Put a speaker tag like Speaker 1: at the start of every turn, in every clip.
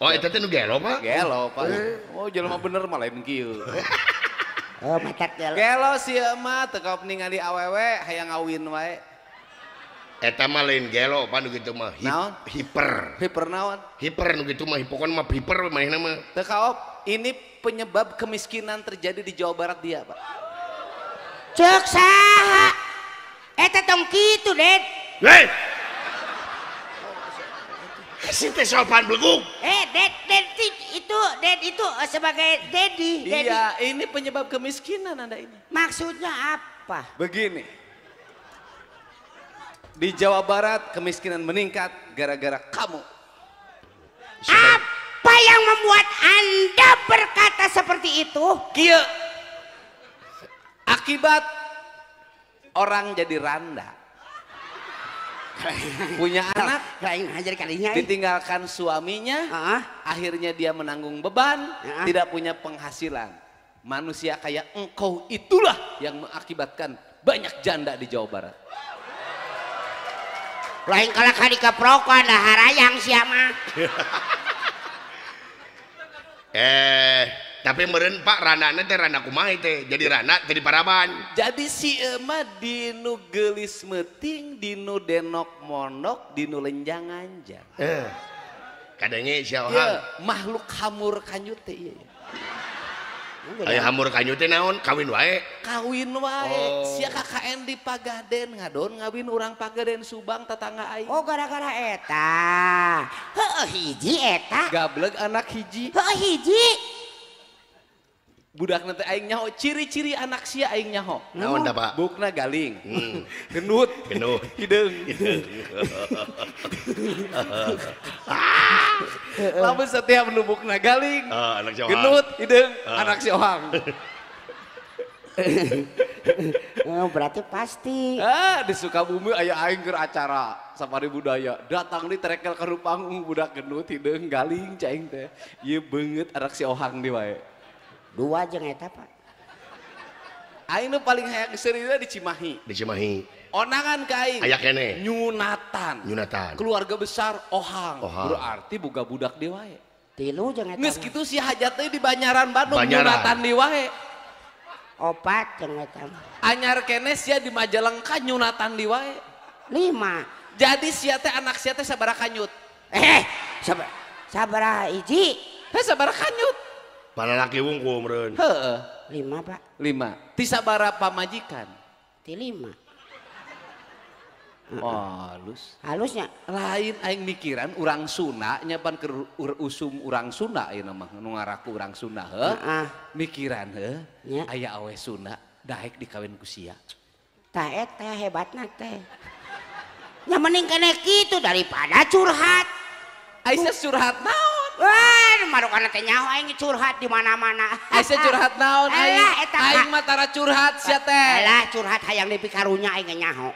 Speaker 1: Oh,
Speaker 2: itu tuh gelo, Pak. Gelo, Pak. Eh. Oh, jelema bener malah kieu. Oh, patak gelo. Gelo sia mah teu ningali awewe hayang ngawin wae.
Speaker 1: Eta mah lain gelo, Pak, nu kitu mah. naon? Hiper. Hiper naon? Hiper nu kitu mah, pokoknya
Speaker 2: mah hiper manehna mah. Teu op, ini penyebab kemiskinan terjadi di Jawa Barat dia, Pak. Cek saha? Eta tong kitu, Ded
Speaker 1: si teh sopan beleguk.
Speaker 3: Eh, dad, dad itu, dad itu eh, sebagai daddy, Iya, ini penyebab kemiskinan Anda ini. Maksudnya
Speaker 2: apa? Begini. Di Jawa Barat kemiskinan meningkat gara-gara kamu.
Speaker 3: Apa yang membuat Anda berkata seperti itu? Kia.
Speaker 2: Akibat orang jadi randa. punya anak lain hajar kalinya ditinggalkan suaminya uh-huh. akhirnya dia menanggung beban uh-huh. tidak punya penghasilan manusia kayak engkau itulah yang mengakibatkan banyak janda di Jawa Barat
Speaker 1: lain kalau kali
Speaker 2: Proko ada harayang siapa
Speaker 1: eh punya tapi mere Pak ran teh ranak ku teh jadi ranak jadi paraman jadi
Speaker 2: sima di nugelismetting di nu denok monok di nulenjanganja eh, Kanya Insya Allah makhluk hamur kayyute hamur
Speaker 1: kay naon kawin wa
Speaker 2: kawin wa oh. SiN di pagar den ngadon ngabin orangrang pagarden Subang tetangga air oh, gara-ak et hijiaklek anak hiji hiji budak nanti aing nyaho ciri-ciri anak sia aing nyaho naon da
Speaker 1: pak bukna galing hmm. genut genut hidung
Speaker 2: lamun setiap nu bukna galing uh, anak si genut hideng, uh. anak si ohang
Speaker 3: oh, berarti pasti
Speaker 2: ah di Sukabumi aya aing keur acara safari budaya datang di trekel ke rupang budak genut hideng, galing caing teh ieu beungeut anak si ohang di wae dua aja ngeta pak aing paling hayang seurieuna di Cimahi di Cimahi onangan ka aing kene nyunatan nyunatan keluarga besar ohang, ohang. berarti boga budak deui wae tilu jeung eta geus kitu si hajat teh di Banyaran Bandung Banyaran. nyunatan deui wae opat jeung eta anyar kene sia di Majalengka nyunatan deui wae lima jadi sia teh anak sia teh sabaraha kanyut eh sabar sabaraha hiji teh sabaraha kanyut para laki wungkum meren heeh lima pak lima tisa bara pamajikan ti lima Oh, halus. Halusnya. Lain aing mikiran urang Sunda nyapan ke ur usum urang Sunda ieu mah nu ngaraku urang Sunda heuh. Heeh. Mikiran heuh yeah. aya awe Sunda daek dikawin ku sia.
Speaker 3: teh eta hebatna teh. Ya mending kene kitu daripada curhat. Aisyah curhat naon? Wah, curhat di mana-mana curhat naon matara
Speaker 2: curhat siatelah curhat hayang lebih karunya nyaho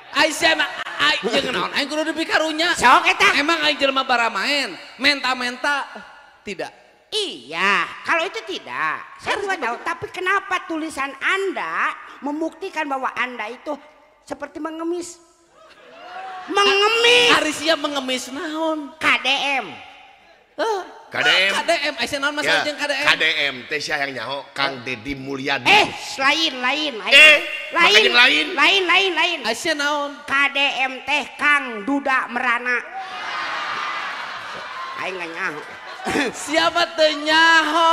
Speaker 2: lebih karunya so, emang Jelma bara main menta-menta
Speaker 3: tidak Iya kalau itu tidak saya juga tahu tapi kenapa tulisan Anda membuktikan bahwa Anda itu seperti mengemis mengemis Arisia mengemis naon KDM eh KDM. KDM, Aisyah naon masalah ya, jeung KDM?
Speaker 1: KDM teh sia yang nyaho Kang Dedi Mulyadi. Eh,
Speaker 3: lain lain lain. Eh, lain lain. Lain lain lain. Aisyah naon? KDM teh
Speaker 2: Kang Duda Merana. Aing nyaho. Siapa teh nyaho?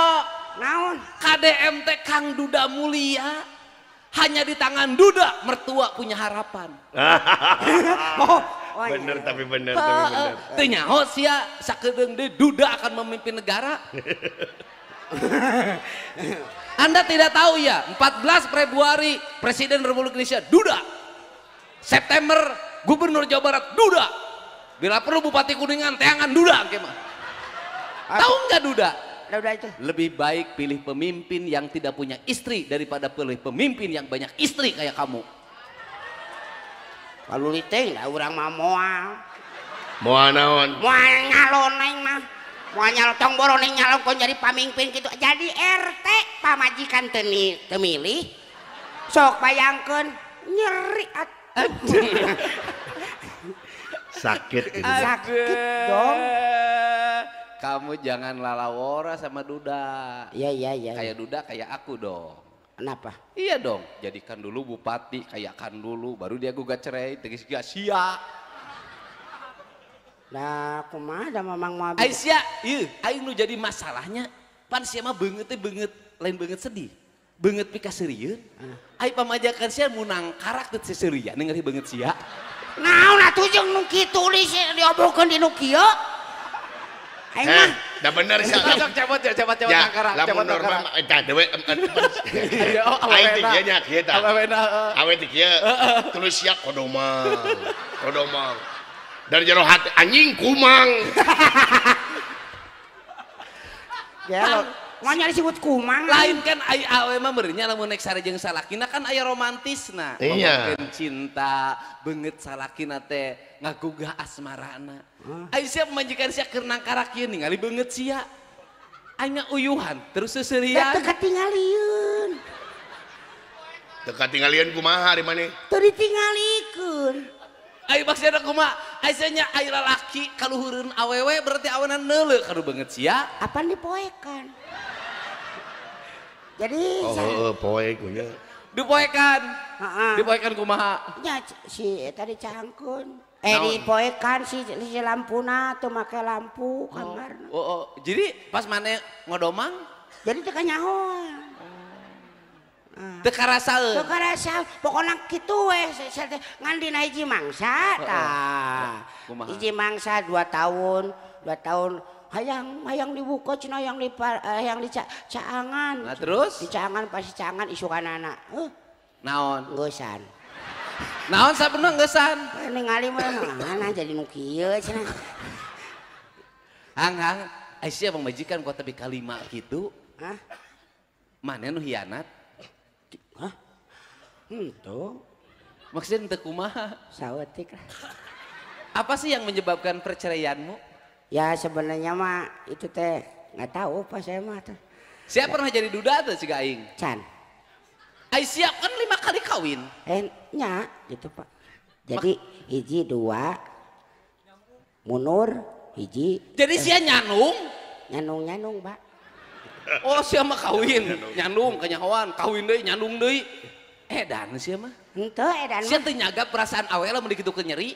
Speaker 2: Naon? KDM teh Kang Duda Mulia. Hanya di tangan Duda mertua punya harapan.
Speaker 1: oh, Oh, bener tapi bener ha, tapi bener. Tenyaho
Speaker 2: oh, sia sakedeung deui duda akan memimpin negara. Anda tidak tahu ya, 14 Februari Presiden Republik Indonesia duda. September Gubernur Jawa Barat duda. Bila perlu Bupati Kuningan teangan duda mah. Tahu nggak duda? Lebih baik pilih pemimpin yang tidak punya istri daripada pilih pemimpin yang banyak istri kayak kamu liteng lah orang mah
Speaker 3: moal.
Speaker 1: Moal naon? Moal
Speaker 3: ngalon neng mah. Moal nyalon tong boro ning nyalon kon jadi pamimpin gitu, Jadi RT pamajikan teni temilih. Sok bayangkan nyeri at
Speaker 2: sakit gitu. sakit dong kamu jangan lalawora sama duda iya iya iya kayak duda kayak aku dong Kenapa? Iya dong, jadikan dulu bupati, kayakkan dulu, baru dia gugat cerai, tegis sia. Nah, mah da memang mau Aisyah, iya, aing lu jadi masalahnya, pan sia mah benget benget, lain benget sedih. benget pika serius. Ah. Aing pamajakan sia munang karakter teu Dengar ningali ya benget sia.
Speaker 1: Nah, udah jeung
Speaker 2: nu tulis, di di nu
Speaker 1: Aing eh, mah. Da bener sih. cepat cepat cepat ya, cepat angkara. Lamun normal eta eh, dewe. Iya, oh, Aing ti kieu nya kieu tah. Eh. Awe ti kieu. Terus sia kodomang. Kodomang. Dari jero hati anjing kumang.
Speaker 2: Ya nyari disebut kumang lain kan ay awe mah berinya naik nek sareng salakina kan romantis na iya cinta banget salakina teh ngagugah asmarana huh? ayah siap majikan siap keur nangkarak ieu ningali benget siap anya
Speaker 1: uyuhan terus seserian teu
Speaker 2: tinggalin.
Speaker 1: teu tinggalin kumaha di mana
Speaker 2: teu ditinggalikeun Ayo maksudnya kuma, aisanya air laki kalau hurun awewe berarti awenan nele kalau banget sia. Apa kan jadi oh, oh,
Speaker 1: oh poe kunya
Speaker 2: dipoekan
Speaker 3: dipoekan kumaha ya si tadi cangkun eh no. dipoekan si, si lampuna tuh make lampu kamar
Speaker 2: oh, oh, oh. jadi pas mana ngodomang jadi
Speaker 3: teka nyaho oh. Teka karasaeun. Teka karasaeun. Pokoknya kitu we ngan dina hiji mangsa oh, tah. Hiji mangsa 2 tahun, dua tahun hayang hayang dibuka cina yang di hayang eh, di ca, caangan nah, terus di caangan pasti caangan isu kan anak uh. naon gosan naon pernah gosan eh, ningali mana
Speaker 2: jadi nu cina hang hang Aisyah bang majikan kok tapi kalima gitu Hah? mana nu hianat Hah? Hmm, tuh Maksudnya ente kumaha? Sawetik. Apa sih yang menyebabkan perceraianmu?
Speaker 3: ya sebenarnya mah itu teh
Speaker 2: nggak tahu apa saya mah tuh saya pernah jadi duda tuh si aing chan? Aisyah kan lima kali kawin eh nya
Speaker 3: gitu pak jadi Mak hiji dua munur hiji jadi eh, sia nyanung nyanung nyanung
Speaker 2: pak oh sia mah kawin nyanung kenyawan kawin deh nyanung deh edan sia mah ente edan eh, Siapa teh nyaga perasaan awal mending gitu kenyeri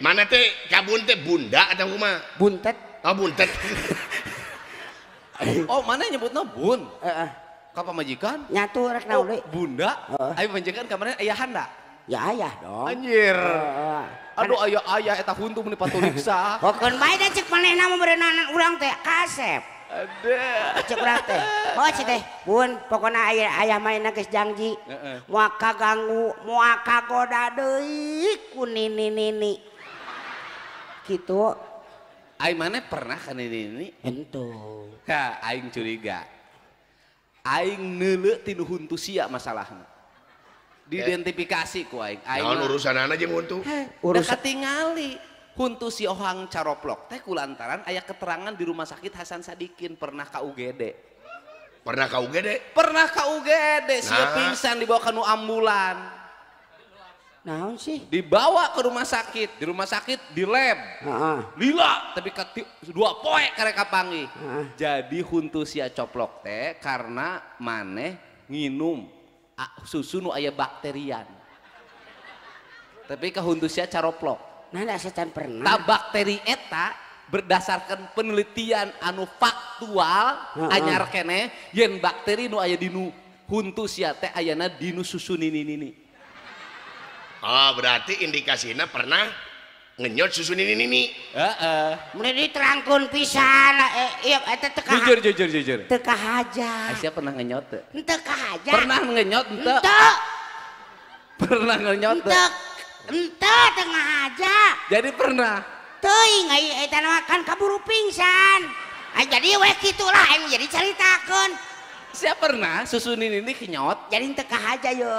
Speaker 1: mana teh kabun teh bunda atau kuma buntet oh buntet
Speaker 2: oh mana nyebutnya bun uh, uh. ke pemajikan nyatu rek oh, bunda uh. ayo pemajikan kamarnya ayah handa ya ayah dong anjir uh, aduh ayah ayah eta huntu meni patuliksa bukan
Speaker 3: baik dan cek nama
Speaker 2: memberanan urang teh kasep
Speaker 3: ada oh, cek urang teh oh cek teh bun pokoknya ayah ayah main nakes janji uh, uh. moal kaganggu moal kagoda deui ku nini nini
Speaker 2: gitu Aing mana pernah kan ini ini entu ha aing curiga aing neule tinu huntu sia masalahnya
Speaker 1: diidentifikasi
Speaker 2: ku aing aing naon urusan anak aja huntu urusan ketingali huntu si ohang caroplok teh kulantaran ayah keterangan di rumah sakit Hasan Sadikin pernah ke UGD pernah ke UGD pernah ke UGD nah. sia pingsan dibawa ke nu ambulan Naon sih? Dibawa ke rumah sakit, di rumah sakit di lab. Lila tapi kati, dua poe pangi. kapangi. Jadi huntu sia coplok teh karena maneh nginum susu nu aya bakterian. Tapi ke huntu sia caroplok. Nah, setan pernah. Ta bakteri eta berdasarkan penelitian anu faktual uh -uh. anyar kene yen bakteri nu aya dinu huntu sia teh ayana dinu susu nini nini.
Speaker 1: Oh berarti indikasinya pernah ngenyot susu ini ini Heeh. Mulai diterangkun
Speaker 2: pisan.
Speaker 1: Eh, iya eta eh, teka Jujur
Speaker 2: jujur jujur.
Speaker 3: Teka-haja.
Speaker 2: Aisyah pernah ngenyot teu?
Speaker 3: Henteu kahaja. Pernah ngenyot henteu? Henteu.
Speaker 2: Pernah ngenyot teu?
Speaker 3: Henteu teu aja. Jadi pernah. Teuing ai eta makan kaburu pingsan. Ah jadi we kitu lah aing jadi caritakeun. Saya pernah susu ini ini kenyot. Jadi teu haja yo.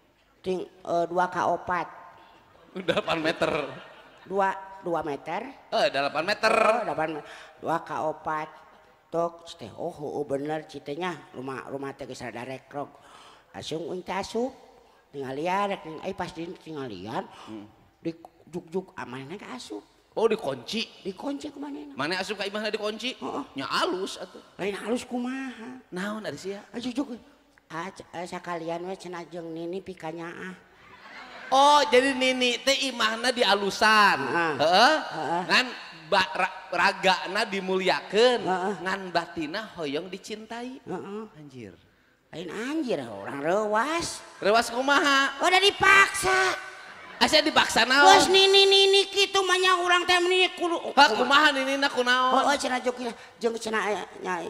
Speaker 3: ting uh, eh, dua kaopat delapan meter dua dua meter eh delapan meter oh, delapan dua kaopat tok teh oh, oh, oh bener citanya rumah rumah teh kisah darek rog asung uing asup tinggal liar eh, pas di tinggal liar hmm. di juk juk amanah ah, ke asup Oh
Speaker 2: dikunci, dikunci ke Mana asup ka mana dikunci? Oh, oh. Nya alus
Speaker 3: Lain halus kumaha? Naon ari juk Ajujuk ah, Ah, eh, kalian cenajeng Nini pikanya ah
Speaker 2: Oh jadi Nini teh imahna di alusan uh, uh, uh, ngan ba, ra, dimuliakan ngan batina hoyong dicintai anjir lain anjir orang rewas rewas kumaha
Speaker 3: oh, udah dipaksa Asa dipaksa naon? Bos nini nini kitu mah nya urang teh nini kudu. Ha kumaha nini na kunaon? Heueh oh, oh, cenah jokina jeung cenah eh, nya eh,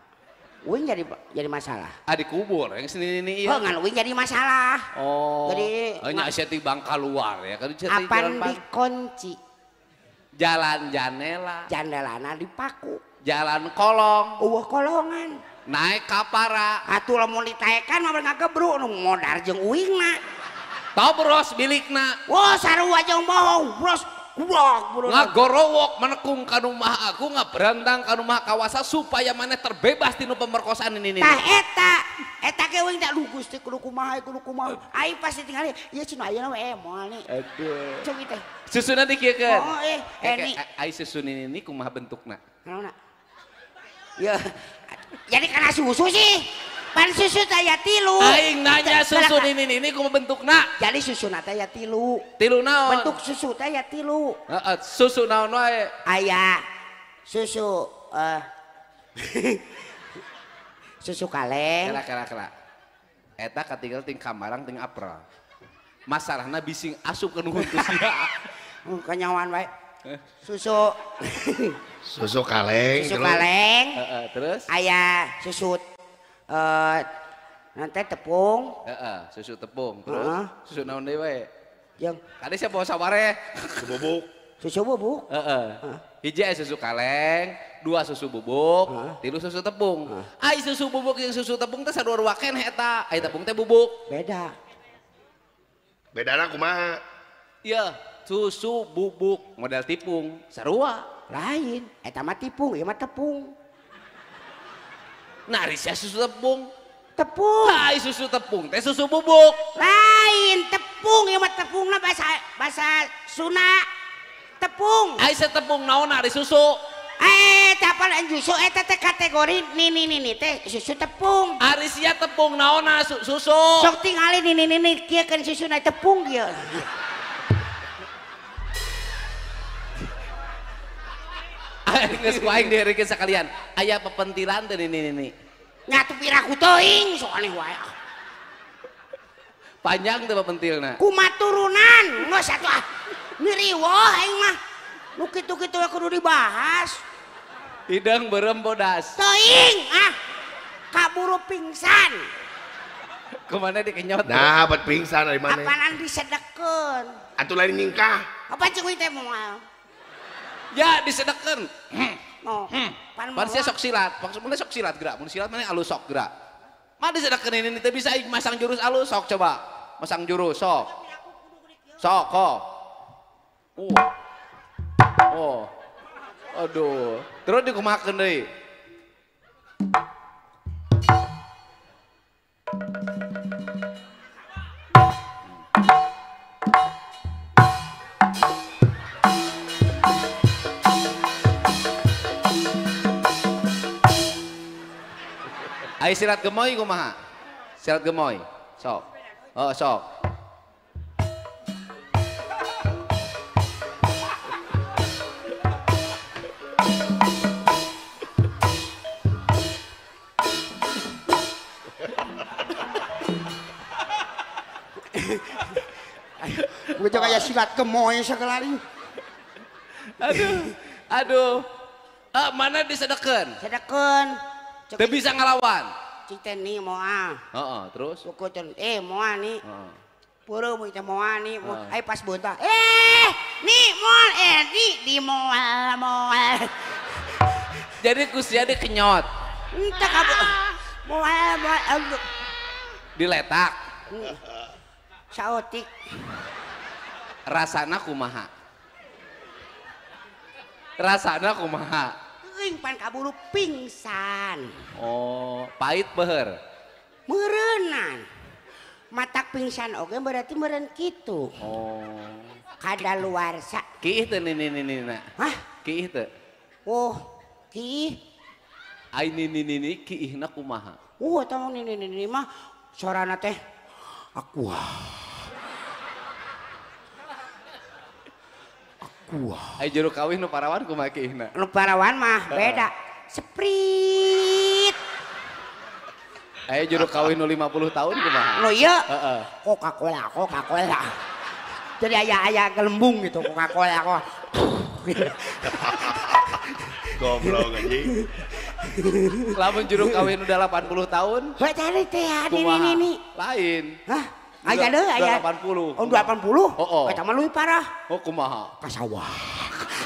Speaker 3: Uing jadi jadi masalah. Ah dikubur
Speaker 2: yang sini ini. Iya. Oh ngan uing
Speaker 3: jadi masalah.
Speaker 2: Oh. Jadi. Hanya oh, saya di bangka luar ya kan. Apan
Speaker 3: dikunci.
Speaker 2: Jalan janela. Janelana
Speaker 3: dipaku. Jalan kolong. Uwah kolongan. Naik kapara. Atuh mau ditaikan mah nggak kebru nu modar jeng uing na. Tau bros bilik na. Wah
Speaker 2: saru aja bohong bros ngagorowok menekung kanumah aku berantang kanumah kawasa supaya mana terbebas tinu pemerkosaan ini nih. Tah eta,
Speaker 3: eta kau wing tak lugus teh kudu kumaha kudu kumaha. pasti tinggal ya cina ayeuna iya, we eh, moal ni.
Speaker 2: Aduh. Cung teh. Susuna dikiekeun. Oh eh ini. Eh, eh, Ai susun ini ini kumaha bentukna? Naonna? Ya.
Speaker 3: Jadi karena susu sih. Pan susu saya tilu. Aing nanya susu ini ini, ini kuma bentuk nak. Jadi susu nata ya tilu. Tilu naon. Bentuk susu teh ya tilu. Uh, uh, susu naon wae. ayah
Speaker 2: susu uh, susu kaleng. kera kera kera, Eta katinggal ting kamarang ting april. Masalahnya bising asup ke nuhun tuh sia. Kenyawan baik eh. Susu.
Speaker 1: susu kaleng. Susu kaleng. Uh, uh,
Speaker 3: terus. Aya susu uh,
Speaker 2: nanti tepung. susu tepung. Terus uh -huh. susu naon deui Yang kali sia bawa saware. Susu bubuk. Susu bubuk? Heeh. -uh. Hiji susu kaleng, dua susu bubuk, uh tilu susu tepung. Uh Ai susu bubuk yang susu tepung teh sadua ruaken eta. Ai tepung teh bubuk. Beda. beda aku kumaha? Iya, susu bubuk model tipung, sarua. Lain, eta mah tipung, ieu mah tepung narisnya susu tepung tepung
Speaker 3: hai susu tepung teh susu bubuk lain tepung ya mah tepung lah bahasa bahasa Sunda tepung hai setepung naon nari susu eh tapal susu eh teh kategori nini nini teh susu tepung arisia tepung
Speaker 2: naon susu sok
Speaker 3: tingali nini nini kieu kan susu na tepung kieu
Speaker 2: geus waing diherikeun sakalian. Aya pepentilan teh ini ini.
Speaker 3: Nyatu piraku teuing soalnya wae.
Speaker 2: Panjang teh pepentilna.
Speaker 3: Kuma turunan, nu satu ah. Miriwo aing mah. Nu kitu-kitu kudu dibahas.
Speaker 2: Hidang berem bodas.
Speaker 3: Teuing ah. Kaburu pingsan.
Speaker 1: Kemana dikenyot? Nah, buat pingsan dari mana?
Speaker 3: Apaan disedekeun?
Speaker 1: Atuh lain ningkah.
Speaker 3: Apa cing teh moal?
Speaker 2: ya disedekan hmm. Oh. hmm. pan sok silat maksudnya sok silat gerak mun silat mana alus sok gerak mah disedekan ini teh bisa masang jurus alus sok coba masang jurus sok sok kok oh oh aduh terus dikumakan deh Lah sirat gemoy kumaha? Sirat gemoy. Sok. Oh, sok.
Speaker 3: Gue juga kayak silat gemoy sekelari. Aduh, aduh. Uh, mana disedekan? Sedekan. Tapi bisa ngelawan citeni moa. oh, terus? Suku eh moa nih. Puru mau kita moa nih, moa. Ayo pas bontak. Eh, nih moa, eh di di moa moa.
Speaker 2: Jadi ada kenyot.
Speaker 3: Entah kamu. Moa moa. Diletak. Hmm.
Speaker 2: Sautik. Rasana kumaha. Rasana kumaha aing pan kaburu pingsan. Oh, pahit beher?
Speaker 3: Merenan. Matak pingsan oke okay, berarti meren gitu. Oh.
Speaker 2: Kada luar sa. Ki itu nini nini nak. Hah? ki itu? Oh, ki? Aing nini nini kiih nak kumaha.
Speaker 3: Oh, tahu nini nini mah
Speaker 2: sorana teh. Aku wah. Wah.
Speaker 3: Ayo juru kawin nu parawan kumaki ihna. Nu parawan mah beda. Seprit.
Speaker 2: Ayo juru kawin nu 50 tahun kumaha? Nu ieu. Heeh. Coca-Cola, Coca-Cola.
Speaker 3: Jadi ayah ayah gelembung gitu Coca-Cola kok.
Speaker 2: Goblok anjing. Lamun juru kawin udah 80 tahun. Baca
Speaker 3: teh ini ini.
Speaker 2: Lain. Hah?
Speaker 3: Ayah deh, ayah.
Speaker 2: 80. Oh, 80? Oh, oh. Kata mah lebih
Speaker 3: parah. Oh, kumaha. Kasawah.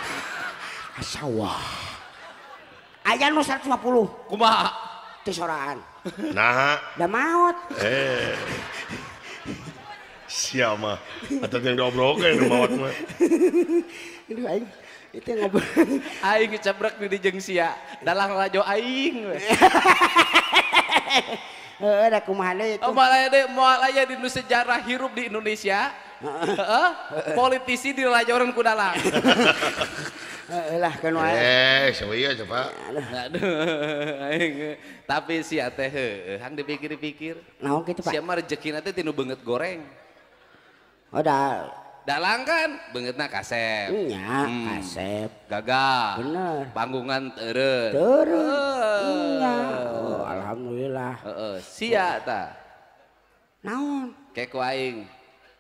Speaker 3: Kasawah. Ayah nu 150. Kumaha. Tisoraan.
Speaker 1: Nah. Da maut. Eh. Siapa? Atau yang diobrol kan maut mah.
Speaker 2: Aduh, aing itu yang ngobrol aing kecebrek di jeng sia dalang rajo aing Heeh, da kumaha deui itu. Moal aya deui, moal di sejarah hirup di Indonesia. Heeh. Politisi dilajoran ku dalang. Heeh lah
Speaker 1: kan wae. Eh, coba iya Aduh.
Speaker 2: Tapi si teh heeh, hang dipikir-pikir. Naon kitu, Pak? Sia mah rezekina teh tinu banget goreng. Oh, da dalang kan bangetna kasep iya hmm. kasep gagal bener panggungan teren teren iya oh alhamdulillah heeh sia ta naon kayak aing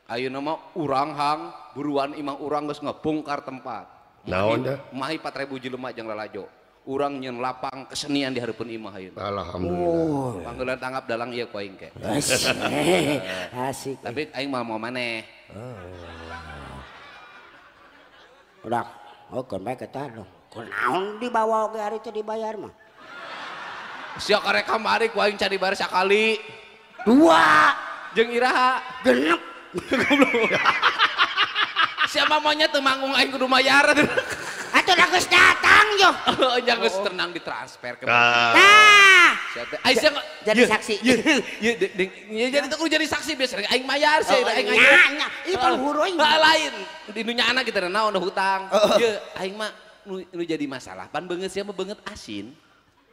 Speaker 2: ayeuna mah urang hang buruan imah urang geus ngebongkar tempat naon da mahi 4000 jelema jeung lalajo urang nyen lapang kesenian di harapan imah ayeuna
Speaker 1: alhamdulillah oh.
Speaker 2: panggilan tanggap dalang ieu ku aing ke asik tapi aing mah mau maneh oh. udah oh kan
Speaker 3: bae eta dong
Speaker 2: kunaon dibawa ge hari teh dibayar mah Siok karek kamari ku aing cari baris sakali. Dua. Jeung iraha? Genep. Siapa maunya tuh manggung aing kudu mayar. Atuh da geus datang yo. Oh, nya geus tenang ditransfer ke. Ah. Nah. Siapa? Jadi saksi. Iya, jadi tuh jadi saksi biasanya aing mayar sih oh, aing iya. aing. Nya, ah, ieu pan Lain. Di dunia anak kita naon hutang. Iya, aing mah nu jadi masalah pan beungeut sia mah beungeut asin.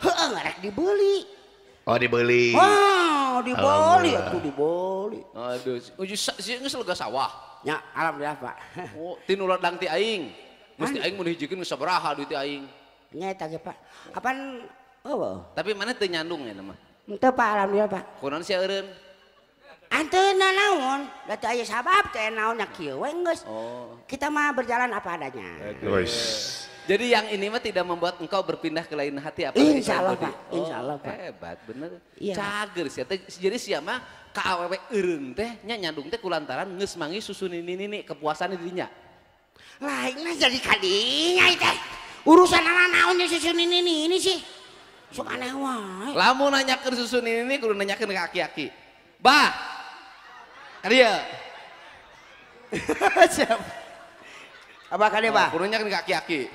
Speaker 2: Heeh, ah, ngarek dibeli.
Speaker 1: Oh dibeli.
Speaker 2: Wow, dibeli aku dibeli. Aduh, uji sih nggak selega sawah. Ya, alhamdulillah pak. Oh, tin ulat dang aing. Mesti aing mau dihijikin nggak sabaraha duit aing. Nya tadi pak. Apaan? Oh. Tapi mana tuh nyandung ya nama?
Speaker 3: Itu pak alhamdulillah pak.
Speaker 2: Kunan sih eureun.
Speaker 3: Ante na naon, dati ayah sabab teh naonnya kieu we geus. Oh. Kita mah berjalan apa adanya. Wes.
Speaker 2: Jadi yang ini mah tidak membuat engkau berpindah ke lain hati apa? Insya Allah Pak, oh, Insya Allah Pak. Hebat bener. Iya. Cager sih, jadi siapa ke awewe ereun teh nya nyandung teh kulantaran geus mangi susu nini nini kepuasan dirinya.
Speaker 3: Lainnya jadi kadinya teh. Urusan anak naonnya susu nini nini
Speaker 2: sih. suka aneh wae. Lamun nanyakeun susu nini nini kudu nanyakeun ke aki-aki. Bah, Ria. Siap. Apa kali pak? Oh, Kurunya kan kaki-kaki.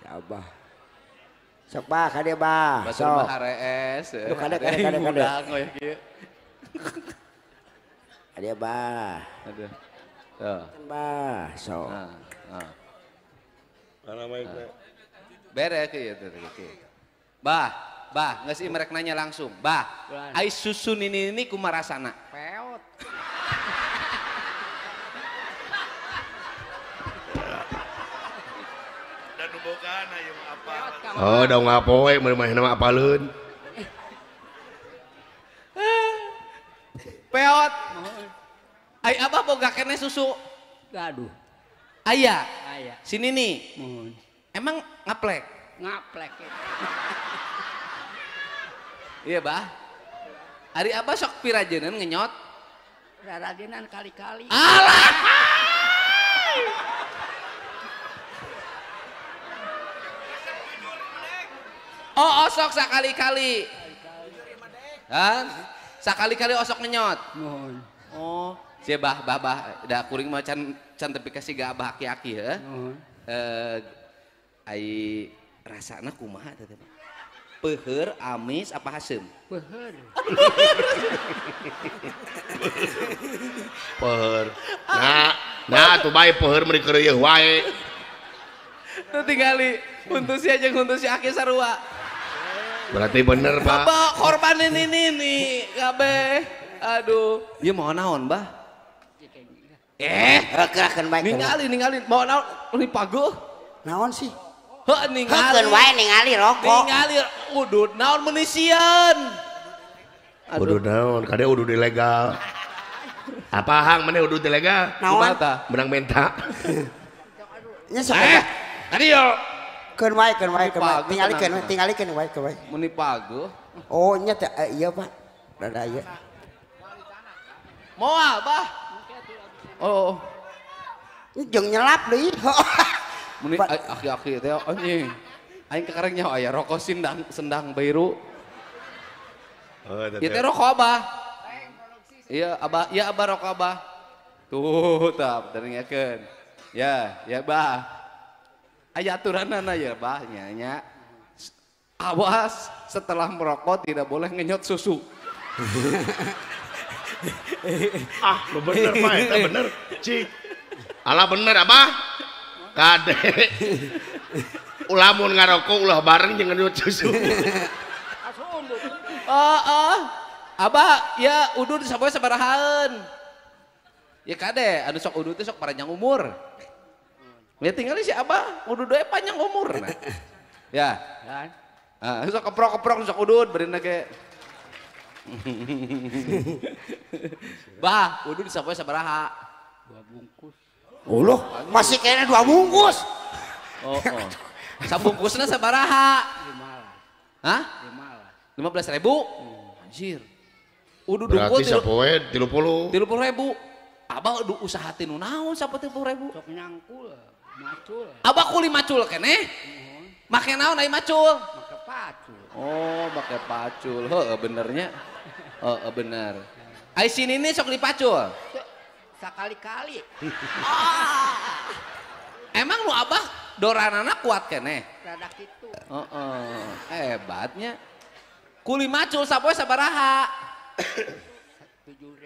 Speaker 2: Siapa?
Speaker 3: Sok pak kali pak. Bahasa rumah HRS. Lu kade kade kade kade. Ada ya, pak. Ada. Ya. Pak. sok. Nah,
Speaker 2: nah. Ah. berek ya bah bah nggak sih mereka nanya langsung bah ais susun ini ini kumarasana
Speaker 3: peot
Speaker 1: dan bukan ayam apa oh dong ngapoe mana nama apa lun?
Speaker 2: peot ay apa boga kene susu Gaduh. Aya, Aya. Sini nih. Mohon. Emang ngaplek? Ngaplek. iya, Bah. Hari apa sok pirajenan ngenyot?
Speaker 3: Rarajenan kali-kali. Alah.
Speaker 2: Oh, osok oh, sekali-kali. Hah? Sekali-kali osok nyot. Oh, siapa oh. bah bah bah. Dah kuring macan can tapi kasih gak abah aki-aki ya. Eh, Ay rasa nak kumah, tadi Pak? Peher, amis, apa hasem? Peher.
Speaker 1: peher. Nah, nah tuh baik peher mereka kereyeuh wae.
Speaker 2: Tuh tinggali untuk si aja untuk si aki sarua.
Speaker 1: Berarti bener, Pak. Apa
Speaker 2: korbanin ini nih, kabe, Aduh. Dia ya, mau naon, Bah? Eh? eh, kerahkan baik. Ningali, ningali. Mau naon? Ini pagu. Naon sih? Heh, ningali. Kerahkan baik, ningali rokok. Ningali udut naon menisian.
Speaker 1: Udut naon? Kade udut ilegal. Apa hang mana udut ilegal? Naon? Benang menta.
Speaker 3: Nya Eh, tadi yo. Keun wae, keun wae, keun wae. Tingalikeun, kerahkan baik, kerahkan baik. Meni pagu. Oh, nya eh, iya, Pak. Dada iya.
Speaker 2: Moal, Bah. Oh. Jeng nyelap deui. Meni aki-aki teh anjing. Aing kekareng nyawa ya rokok sindang sendang biru. Oh, Itu rokok abah. Iya, abah, iya abah rokok abah. Tuh, tap, dari Ya, ya bah. Aya aturanana ya bah, nyanya. Awas, setelah merokok tidak boleh ngenyot susu.
Speaker 1: ah lu bener pak itu bener cik alah bener apa kade ulamun ngaroko ulah bareng jangan nyut susu
Speaker 2: ah ah, abah ya udun saboy sabarahan ya kade anu sok udun itu sok panjang umur ya tinggal si abah udun doe panjang umur nah. ya kan Ah, sok keprok keprok sok udun beri nake bah, udah disapoe sabaraha? Dua bungkus. Uluh, oh, masih kayaknya dua bungkus. Oh, oh. Sabungkusnya sabaraha? Lima Hah? Lima Lima belas ribu? Hmm. Anjir. Udah Berarti sapoe tilu puluh. Tilu puluh ribu. Abah udah usaha tinu naon sapoe tilu puluh ribu? Sok nyangkul, macul. Abah kuli macul kene? Uhum. Make naon ai macul? Make pacul. Oh, make pacul. Heuh, benernya. Oh, oh benar. Aisin ini sok dipacul.
Speaker 3: Sekali-kali. ah.
Speaker 2: Emang lu abah doranana kuat kene?
Speaker 3: Rada gitu.
Speaker 2: Oh, oh. Hebatnya. Kuli macul sapoe sabaraha? Tujuh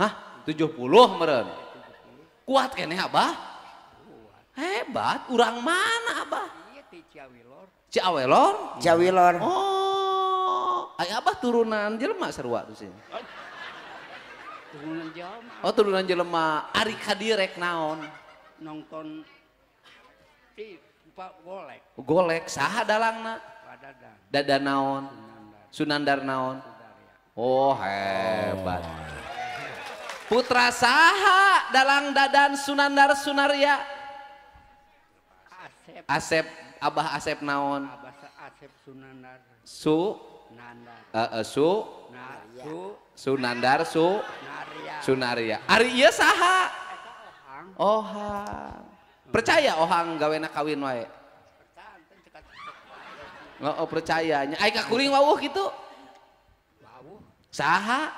Speaker 2: Hah? Tujuh puluh meren? Kuat kene abah? Hebat. Urang mana abah? Iya, Ciawilor. Ciawilor? Ciawilor. Oh ayah abah turunan jelema sarua tuh sih. Oh, turunan jelema. Oh turunan jelema. Ari kadi rek naon? Nonton ti Pak golek. Golek saha dalangna? Dada naon? Sunandar naon? Oh hebat. Putra saha dalang dadan Sunandar Sunarya. Asep. Asep Abah Asep naon? Abah
Speaker 3: Asep Sunandar.
Speaker 2: Su Eh, eh, su Sunandar su Sunaria Ari iya saha Ohang percaya Ohang gawena kawin wae oh, oh percayanya ay kuring wawuh gitu wawuh saha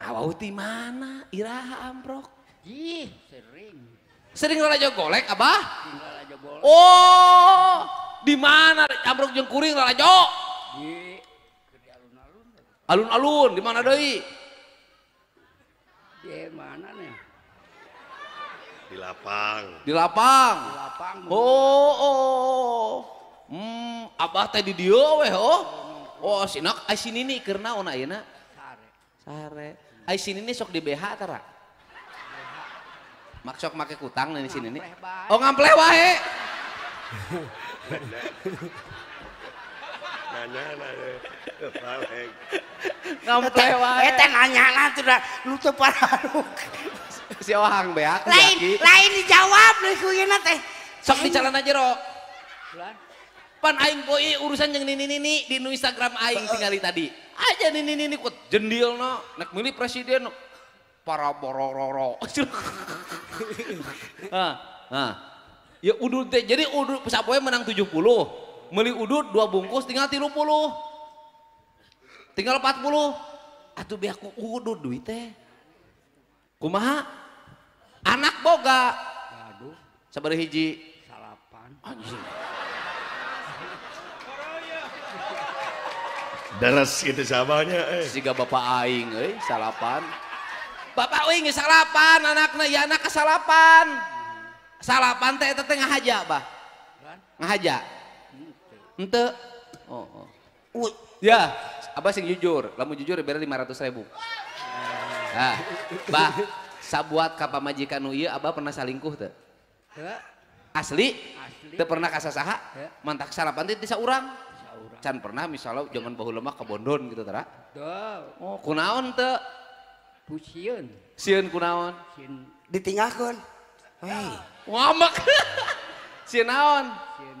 Speaker 2: ah, awau di mana iraha amprok ih sering sering raja golek abah raja golek. oh di mana amprok jeung kuring raja alun-alun di mana doi
Speaker 1: di mana nih di
Speaker 2: lapang di lapang di lapang oh oh, oh oh hmm abah teh di weh oh oh, oh sinak nih karena ona ya ayeuna sare sare sini nih sok di BH tera mak sok make kutang nih sini nih oh ngampleh wae
Speaker 1: nanya nanya balik
Speaker 2: ngampleh
Speaker 3: wae nanya nanyana tuh lu teu pararuk si ohang be aku lain lain
Speaker 2: dijawab deui kuyeuna iya, teh sok dicalan aja ro pan aing poe urusan jeung nini nini di nu Instagram aing tinggali tadi aja nini nini kut jendil no nak milih presiden para borororo ah ah ya udur teh jadi udur sapoe menang 70 meli udut dua bungkus tinggal tiga puluh tinggal empat puluh atuh biar aku udut duit teh kumaha anak boga aduh sabar hiji salapan anjing
Speaker 1: Dalas kita sabarnya eh. Siga bapak aing eh salapan.
Speaker 2: Bapak aing salapan anaknya ya anak kesalapan. Salapan teh teh ngahaja bah. Kan? Ngahaja. Ente. Oh, oh. Uy. Ya, apa sih jujur? kamu jujur bayar lima ratus ribu. Nah, bah, sabuat kapal majikan nu iya, abah pernah salingkuh tuh. Ya. Asli, Asli. Tuh pernah kasasaha, ya. mantak sarapan teh bisa urang. Can pernah misalnya jangan bahu lemak ke Bondon gitu tera. Oh, kunaon tuh? Pusieun. Sieun kunaon? Sieun Ditinggalkan. Hei, ngambek. Sieun naon? Sieun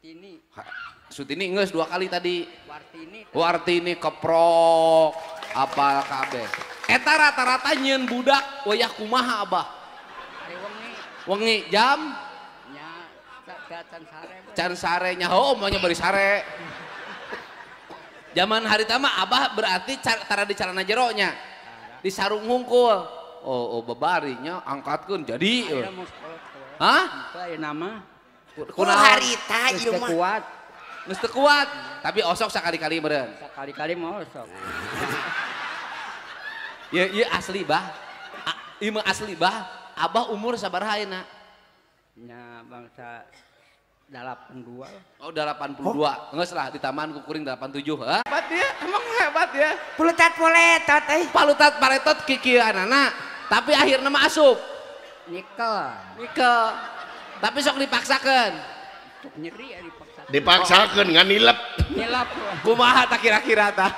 Speaker 3: Sutini. Ha,
Speaker 2: Sutini nges dua kali tadi. Wartini. Wartini keprok. apa kabeh. Eta rata-rata nyen budak wayah kumaha abah. Hari wengi. Wengi jam?
Speaker 3: Ya. can sare.
Speaker 2: Can sare nya, maunya sare. Zaman hari tama abah berarti car, tara di carana jeronya. Di sarung hungkul. Oh, oh bebarinya angkatkan jadi. Hah? Ya nama? Kuna harita ieu mah. kuat. Mesti kuat, tapi osok sakali-kali meureun. Sakali-kali mah osok. Iya, ya asli bah. Ieu mah asli bah. Abah umur sabaraha ayeuna? Nya bangsa 82. Oh, 82. dua, Nges oh. lah, di taman kukuring 87. Ha? Hebat ya, emang hebat ya. Palutat poletot eh. Palutat paretot kikian anak. Tapi akhirnya mah asup. Nikel. Nikel tapi sok dipaksakan
Speaker 1: nyeri ya dipaksakan dipaksakan oh. nggak nilep
Speaker 2: nilep kumaha tak kira-kira ta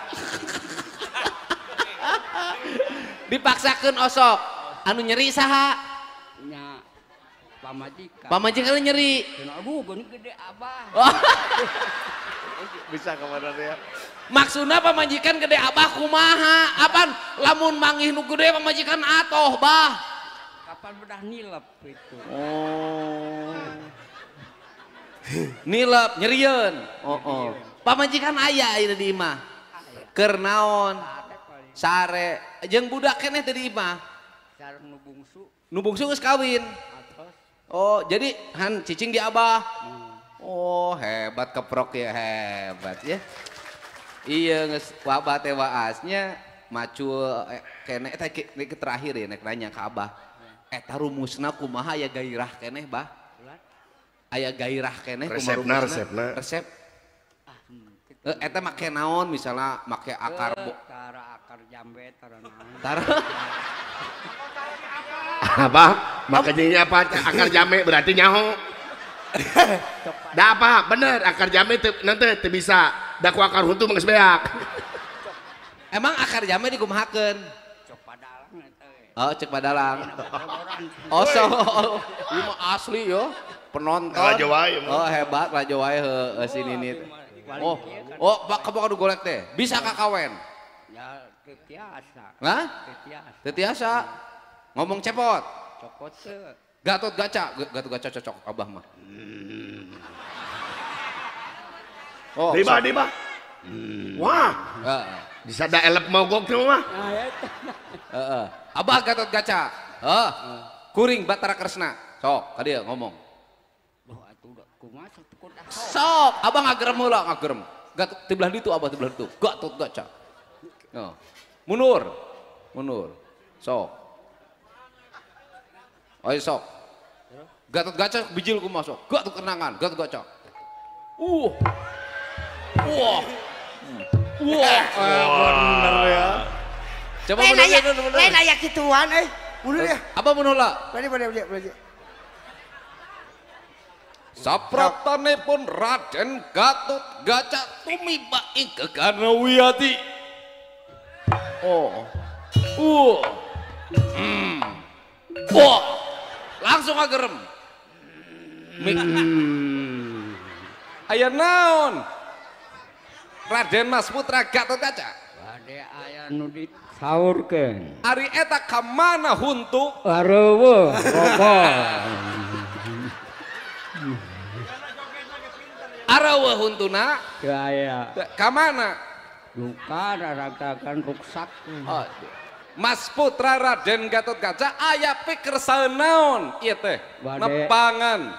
Speaker 2: dipaksakan osok anu nyeri saha nya
Speaker 3: pamajikan
Speaker 2: pamajikan nyeri aduh gun gede abah oh. bisa kemana ya maksudnya pamajikan gede abah kumaha apaan lamun mangih nu gede pamajikan atoh bah kapan pernah nilep itu. Oh. nilep nyerian. Oh, oh. Pamajikan ayah itu di imah. Kernaon. Sare. Jeng budak keneh tadi imah. Sare nubungsu. Nubungsu nges kawin. Oh, jadi han cicing di abah. Oh, hebat keprok ya, hebat ya. Iya, nges wabah asnya, macu eh, kene terakhir ya nek nanya ke abah eta eh, rumusna kumaha aya gairah keneh bah aya gairah keneh resepna resepna resep ah, eta make naon misalnya make akar bo eh,
Speaker 1: tara akar jambe tara naon tara apa makanya apa akar jambe berarti nyaho da apa bener akar jambe nanti teu bisa da ku akar huntu manggeus
Speaker 2: emang akar jambe dikumahakeun Oh, cek Padalang. Iya, oh, so, ini mah asli yo. Penonton. Raja Oh, hebat Raja wae heuh sini nih. Oh, kan. oh, Pak kebok anu golek teh. Bisa kakawen.
Speaker 3: Ya, tetiasa. Nah? Tetiasa.
Speaker 2: Tetiasa. Ngomong cepot. Copot se. Gatot gaca, Gatot
Speaker 1: gaca cocok abah mah.
Speaker 2: Hmm.
Speaker 1: Oh, riba, riba. Hmm. Wah. Bisa ada elep mogok tuh mah. Ah,
Speaker 3: ya,
Speaker 2: Abah Gatot Gaca. Heeh. Kuring Batara Kresna. Sok, ka ya dieu ngomong. Loh atuh kumaha satukun Sok, Abah ngagerem mula ngagerem. Gatot tiblah itu Abah tiblah itu, Gatot Gaca. No. munur, Munur. Sok. Ayo sok. Gatot Gaca bijil ku masuk. Gatot kenangan, Gatot Gaca. Uh. Wah. Hmm. Wah, wah, eh, wah. Coba lain bener, ayak, bener, lain
Speaker 3: ayak gituan eh. Bener ya. Apa bener lah? Bani bani bani
Speaker 2: Sapratane pun Raden Gatut Gacak tumiba ing Wiyati. Oh. Uh. Hmm. Wah. Oh. Langsung agerem. Hmm. Ayah naon. Raden Mas Putra Gatot Kaca aya nu
Speaker 3: disaurkeun
Speaker 2: ari eta ka mana huntu
Speaker 3: areuweuh bokol
Speaker 2: areuweuh huntu nak? Ya, ya. ka mana duka raratakan ruksak Mas Putra Raden Gatot Kaca aya pikir naon Iya teh nepangan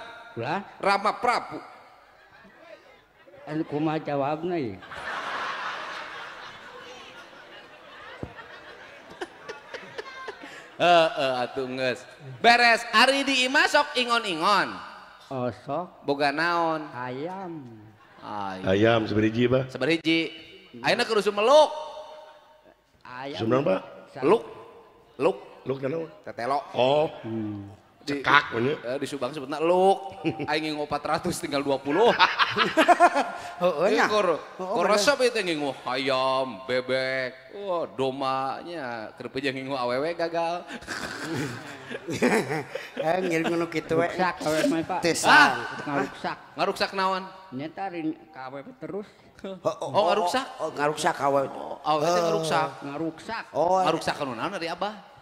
Speaker 2: Rama Prabu anu kumaha jawabna ieu Heeh, eh, Beres. Ari di imah sok ingon-ingon. Osok. Oh, Boga naon. Ayam. Ayam.
Speaker 1: Ayam seberiji, Pak.
Speaker 2: Seberiji. Ayeuna kerusu meluk. Ayam. Sumrang, Pak. Luk. Luk. Luk naon? Tetelo. Oh.
Speaker 1: Hmm cekak di,
Speaker 2: eh, di Subang sebetulnya luk aing ngopat ratus tinggal dua puluh heeh oh, oh, iya, nya kor oh, kor resep itu ngingu ayam bebek oh domanya kerpe jeung ngingu awewe gagal eh ngirim gitu kitu we sak awewe pak tesan ah! ngaruksak ah! ngaruksak naon nya tarin ka awewe terus oh ngaruksak oh ngaruksak awewe oh, teh ngaruksak ngaruksak oh eh. ngaruksak kanu naon
Speaker 3: dari abah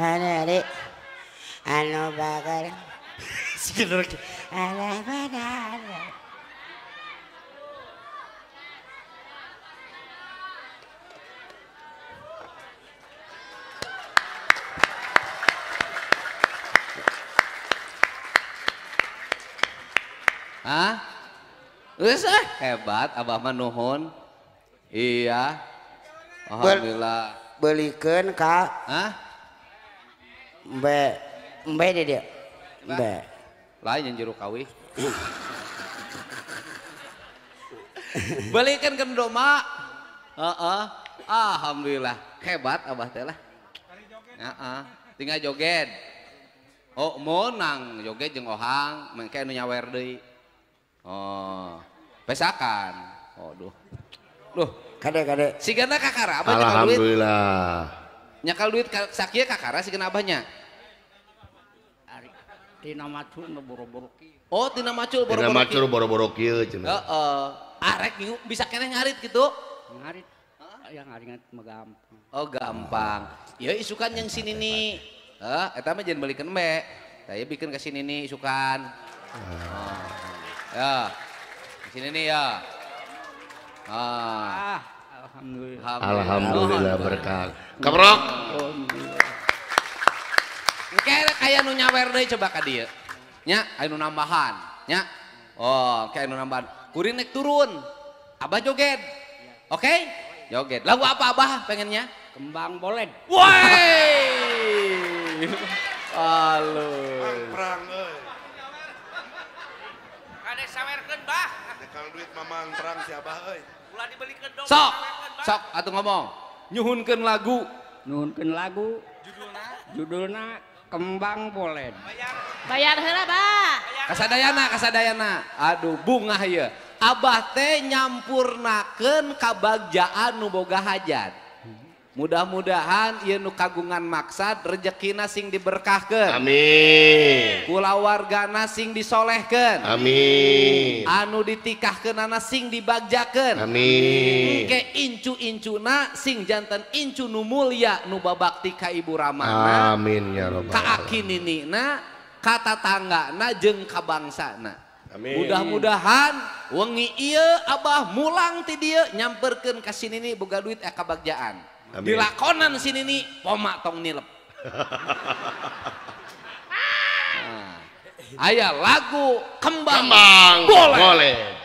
Speaker 3: ada. Anu bakar Sekitar lagi Ala mana
Speaker 2: Hah? Wis ah, hebat Abah mah nuhun. Iya. Alhamdulillah.
Speaker 3: Belikan Belikeun ka? Hah? Mbe, mbe dia dia. Mbe. Lain yang
Speaker 2: jeruk kawih. Balikin ke doma. Alhamdulillah. Hebat abah teh lah. Tinggal joget. Oh, menang joget jeung ohang, mengke nu nyawer deui. Oh. Pesakan. Oh, duh.
Speaker 3: Duh, kade kade. Sigana kakara
Speaker 1: apa Alhamdulillah
Speaker 2: nyakal duit sakia kakara sih kenapa nya tina macul boro-boro oh tina macul boro-boro tina macul
Speaker 1: boro-boro kieu
Speaker 2: cenah arek bisa kene ngarit gitu ngarit yang ngaringat mah gampang oh
Speaker 1: gampang
Speaker 2: ya isukan yang sini nih eh eta mah jangan balikan me saya bikin ke sini nih isukan ah. oh. ya sini nih ya ah, ah. Alhamdulillah, Alhamdulillah berkah. Kebrok. Kayak kayak nu nyawer deh coba ka dieu. Nya, anu nambahan, nya. Oh, kayak anu nambahan. Kuring naik turun. Abah joget. Oke? Okay? Joget. Lagu apa Abah pengennya? Kembang boleh. Woi. Alus. Perang
Speaker 1: euy. Kade sawerkeun, Bah. Kang duit mamang perang si euy. punya
Speaker 2: sok sok atau ngomong nyhunkan lagu nuhun lagu judulna kembang Poland bay kasadaana kasadaana aduh bunga Hay abate nyampurnaken kabagjaan nuboga hajat mudah-mudahan Yenu kagungan maksat rejeina sing diberkah ke pula wargana sing disolehkan
Speaker 1: Amin
Speaker 2: anu ditik ke nana sing
Speaker 1: dibagjakenmin
Speaker 2: incuincuna sing jantan incuulya nubabaktika Ibu Ramman amin ya kata tangga najeng kabangsana mudah-mudahan wengi iya Abah Mulang ti dia nyamperkan ke sini nih bega duit eh kabakjaan Amin. Dilakonan sini nih poma tong nilep. nah, ayah lagu
Speaker 3: kembang, kembang boleh. boleh.